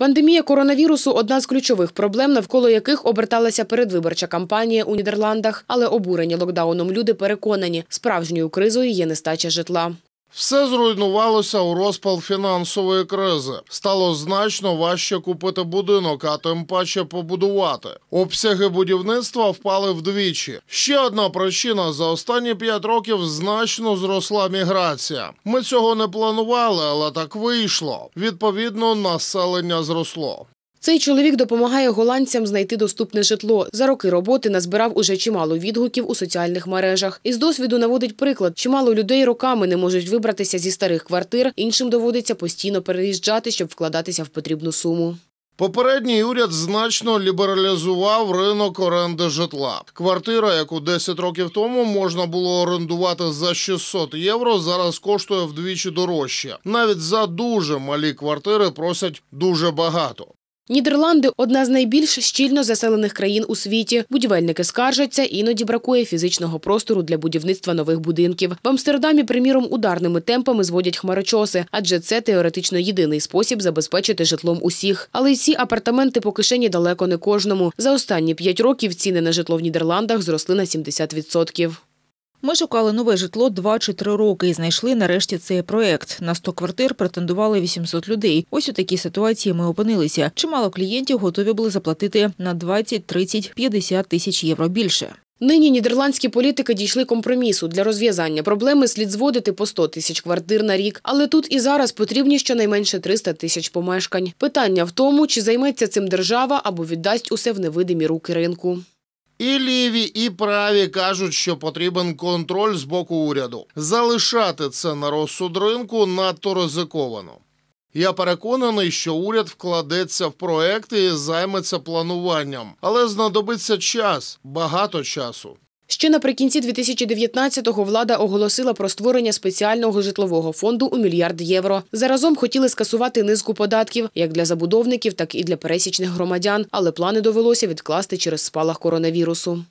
Пандемія коронавірусу одна з ключових проблем, навколо яких оберталася передвиборча кампанія у Нідерландах, але обурені локдауном люди переконані, справжньою кризою є нестача житла. Все зруйнувалося у розпал фінансової кризи. Стало значно важче купити будинок, а тим паче побудувати. Обсяги будівництва впали вдвічі. Ще одна причина: за останні п'ять років значно зросла міграція. Ми цього не планували, але так вийшло. Відповідно, населення зросло. Цей чоловік допомагає голландцям знайти доступне житло. За роки роботи назбирав уже чимало відгуків у соціальних мережах. Із досвіду наводить приклад: чимало людей роками не можуть вибратися зі старих квартир. Іншим доводиться постійно переїжджати, щоб вкладатися в потрібну суму. Попередній уряд значно лібералізував ринок оренди житла. Квартира, яку 10 років тому можна було орендувати за 600 євро, зараз коштує вдвічі дорожче. Навіть за дуже малі квартири просять дуже багато. Нідерланди одна з найбільш щільно заселених країн у світі. Будівельники скаржаться, іноді бракує фізичного простору для будівництва нових будинків. В Амстердамі, приміром, ударними темпами зводять хмарочоси, адже це теоретично єдиний спосіб забезпечити житлом усіх. Але й ці апартаменти по кишені далеко не кожному. За останні п'ять років ціни на житло в Нідерландах зросли на 70%. Ми шукали нове житло два чи три роки і знайшли нарешті цей проект. На 100 квартир претендували 800 людей. Ось у такій ситуації ми опинилися. Чимало клієнтів готові були заплатити на 20, 30, 50 тисяч євро більше. Нині нідерландські політики дійшли компромісу для розв'язання проблеми слід зводити по 100 тисяч квартир на рік, але тут і зараз потрібні щонайменше 300 тисяч помешкань. Питання в тому, чи займеться цим держава або віддасть усе в невидимі руки ринку. І ліві, і праві кажуть, що потрібен контроль з боку уряду. Залишати це на розсуд ринку надто ризиковано. Я переконаний, що уряд вкладеться в проекти і займеться плануванням, але знадобиться час, багато часу. Ще наприкінці 2019-го влада оголосила про створення спеціального житлового фонду у мільярд євро. Заразом хотіли скасувати низку податків як для забудовників, так і для пересічних громадян, але плани довелося відкласти через спалах коронавірусу.